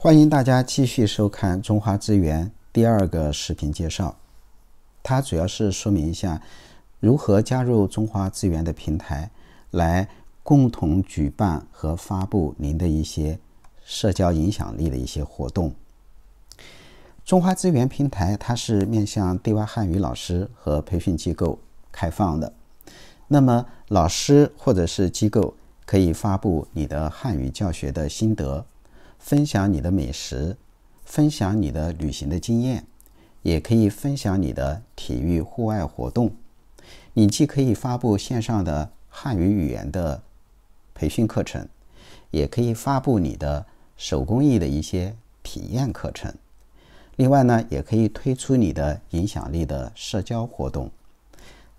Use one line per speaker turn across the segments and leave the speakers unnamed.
欢迎大家继续收看《中华资源》第二个视频介绍。它主要是说明一下如何加入《中华资源》的平台，来共同举办和发布您的一些社交影响力的一些活动。《中华资源》平台它是面向对外汉语老师和培训机构开放的。那么，老师或者是机构可以发布你的汉语教学的心得。分享你的美食，分享你的旅行的经验，也可以分享你的体育户外活动。你既可以发布线上的汉语语言的培训课程，也可以发布你的手工艺的一些体验课程。另外呢，也可以推出你的影响力的社交活动。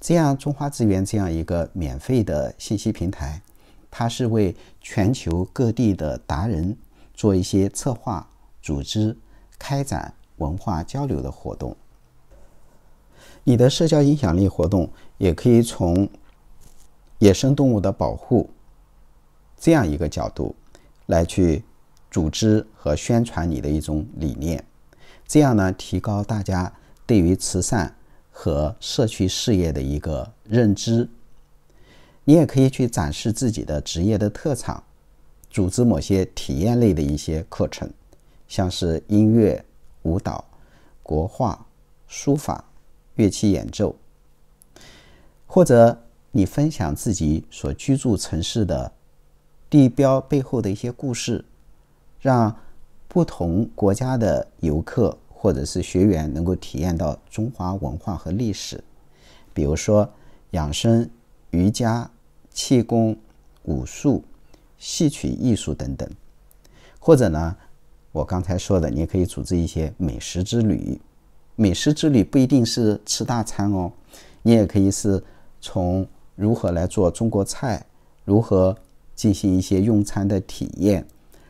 这样，中华资源这样一个免费的信息平台，它是为全球各地的达人。做一些策划、组织、开展文化交流的活动。你的社交影响力活动也可以从野生动物的保护这样一个角度来去组织和宣传你的一种理念，这样呢，提高大家对于慈善和社区事业的一个认知。你也可以去展示自己的职业的特长。组织某些体验类的一些课程，像是音乐、舞蹈、国画、书法、乐器演奏，或者你分享自己所居住城市的地标背后的一些故事，让不同国家的游客或者是学员能够体验到中华文化和历史。比如说养生、瑜伽、气功、武术。戏曲艺术等等，或者呢，我刚才说的，你也可以组织一些美食之旅。美食之旅不一定是吃大餐哦，你也可以是从如何来做中国菜，如何进行一些用餐的体验，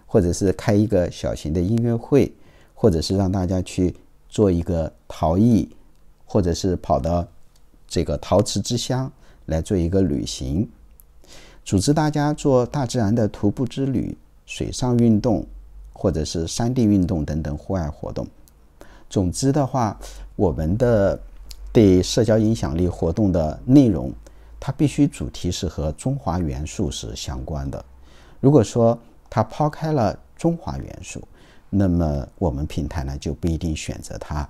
或者是开一个小型的音乐会，或者是让大家去做一个陶艺，或者是跑到这个陶瓷之乡来做一个旅行。组织大家做大自然的徒步之旅、水上运动，或者是山地运动等等户外活动。总之的话，我们的对社交影响力活动的内容，它必须主题是和中华元素是相关的。如果说它抛开了中华元素，那么我们平台呢就不一定选择它。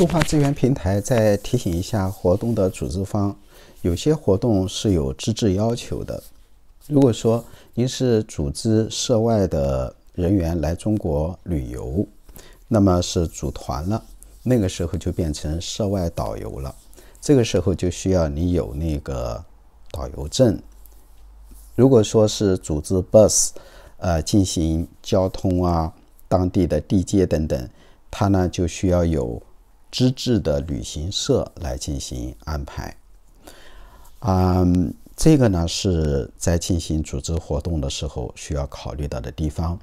动画资源平台再提醒一下，活动的组织方，有些活动是有资质要求的。如果说您是组织涉外的人员来中国旅游，那么是组团了，那个时候就变成涉外导游了，这个时候就需要你有那个导游证。如果说是组织 bus，呃，进行交通啊、当地的地接等等，它呢就需要有。资质的旅行社来进行安排。嗯，这个呢是在进行组织活动的时候需要考虑到的地方。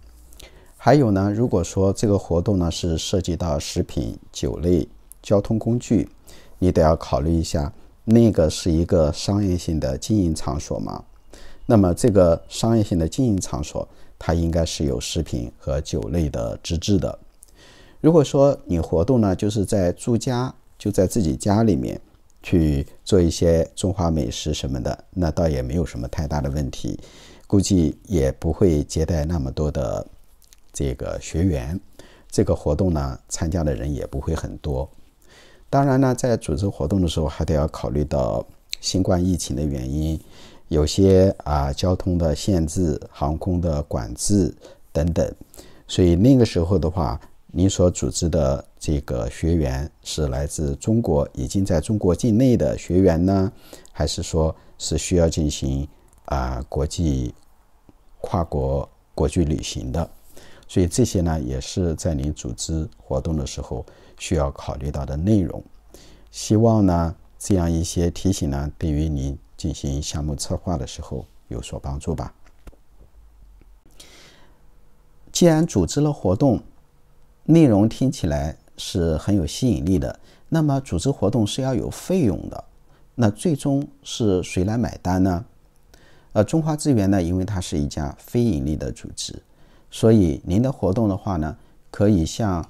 还有呢，如果说这个活动呢是涉及到食品、酒类、交通工具，你得要考虑一下那个是一个商业性的经营场所吗？那么这个商业性的经营场所，它应该是有食品和酒类的资质的。如果说你活动呢，就是在住家，就在自己家里面去做一些中华美食什么的，那倒也没有什么太大的问题，估计也不会接待那么多的这个学员，这个活动呢，参加的人也不会很多。当然呢，在组织活动的时候，还得要考虑到新冠疫情的原因，有些啊交通的限制、航空的管制等等，所以那个时候的话。您所组织的这个学员是来自中国，已经在中国境内的学员呢，还是说是需要进行啊国际、跨国、国际旅行的？所以这些呢，也是在您组织活动的时候需要考虑到的内容。希望呢，这样一些提醒呢，对于您进行项目策划的时候有所帮助吧。既然组织了活动，内容听起来是很有吸引力的，那么组织活动是要有费用的，那最终是谁来买单呢？呃，中华资源呢，因为它是一家非盈利的组织，所以您的活动的话呢，可以向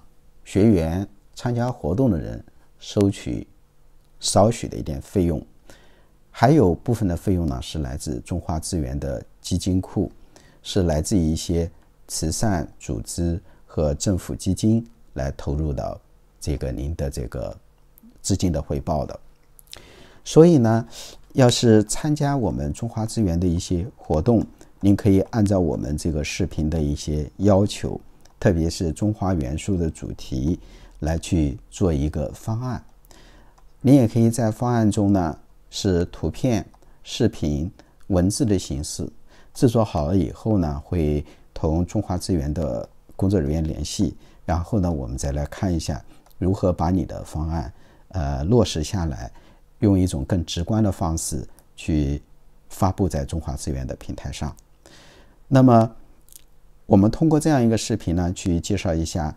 学员参加活动的人收取少许的一点费用，还有部分的费用呢是来自中华资源的基金库，是来自于一些慈善组织。和政府基金来投入到这个您的这个资金的回报的，所以呢，要是参加我们中华资源的一些活动，您可以按照我们这个视频的一些要求，特别是中华元素的主题来去做一个方案。您也可以在方案中呢，是图片、视频、文字的形式制作好了以后呢，会同中华资源的。工作人员联系，然后呢，我们再来看一下如何把你的方案，呃，落实下来，用一种更直观的方式去发布在中华资源的平台上。那么，我们通过这样一个视频呢，去介绍一下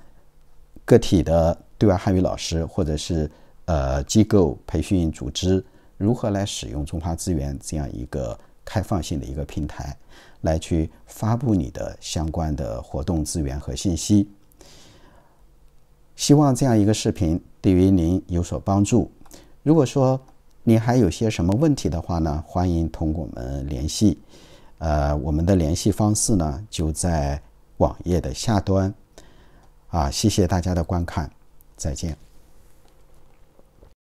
个体的对外汉语老师，或者是呃机构培训组织如何来使用中华资源这样一个。开放性的一个平台，来去发布你的相关的活动资源和信息。希望这样一个视频对于您有所帮助。如果说您还有些什么问题的话呢，欢迎同我们联系。呃，我们的联系方式呢就在网页的下端。啊，谢谢大家的观看，再见。